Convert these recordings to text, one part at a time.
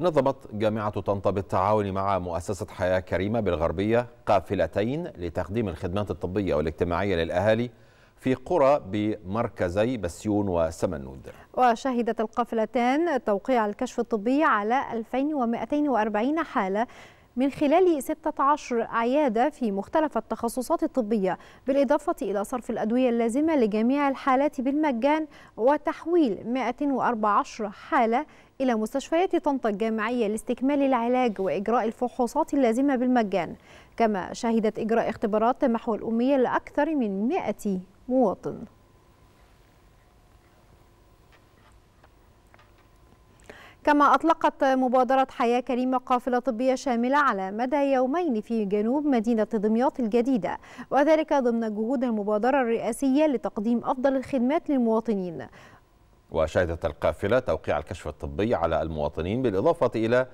نظمت جامعة طنطا بالتعاون مع مؤسسة حياة كريمة بالغربية قافلتين لتقديم الخدمات الطبية والاجتماعية للأهالي في قرى بمركزي بسيون وسمنود وشهدت القافلتان توقيع الكشف الطبي على 2240 حالة من خلال 16 عيادة في مختلف التخصصات الطبية بالإضافة إلى صرف الأدوية اللازمة لجميع الحالات بالمجان وتحويل 114 حالة إلى مستشفيات طنطا الجامعية لاستكمال العلاج وإجراء الفحوصات اللازمة بالمجان كما شهدت إجراء اختبارات محو الأمية لأكثر من 100 مواطن كما أطلقت مبادرة حياة كريمة قافلة طبية شاملة على مدى يومين في جنوب مدينة دمياط الجديدة وذلك ضمن جهود المبادرة الرئاسية لتقديم أفضل الخدمات للمواطنين وشهدت القافلة توقيع الكشف الطبي على المواطنين بالإضافة إلى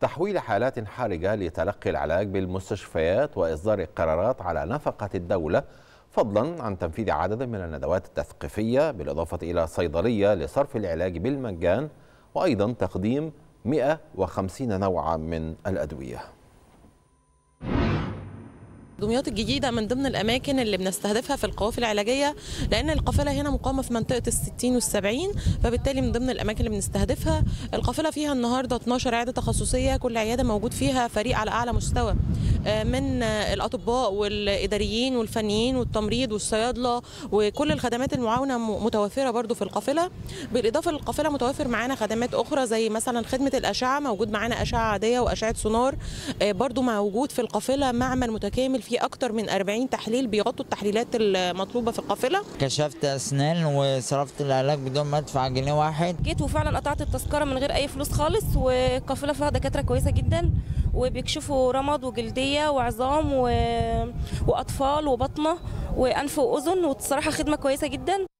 تحويل حالات حرجة لتلقي العلاج بالمستشفيات وإصدار قرارات على نفقة الدولة فضلا عن تنفيذ عدد من الندوات التثقيفية بالإضافة إلى صيدلية لصرف العلاج بالمجان وأيضا تقديم 150 نوعا من الأدوية دمياط الجديده من ضمن الاماكن اللي بنستهدفها في القوافل العلاجيه لان القافله هنا مقامه في منطقه ال 60 وال70 فبالتالي من ضمن الاماكن اللي بنستهدفها القافله فيها النهارده 12 عياده تخصصيه كل عياده موجود فيها فريق على اعلى مستوى آه، من الاطباء والاداريين والفنيين والتمريض والصيادله وكل الخدمات المعاونه متوفره برضو في القافله بالاضافه للقافله متوفر معانا خدمات اخرى زي مثلا خدمه الاشعه موجود معانا اشعه عاديه واشعه سونار آه، برضو موجود في القافله معمل متكامل في اكتر من 40 تحليل بيغطوا التحليلات المطلوبه في القافله كشفت اسنان وصرفت العلاج بدون ما ادفع جنيه واحد جيت وفعلا قطعت التذكره من غير اي فلوس خالص والقافله فيها دكاتره كويسه جدا وبيكشفوا رمد وجلديه وعظام و... واطفال وبطنه وانف واذن وبصراحه خدمه كويسه جدا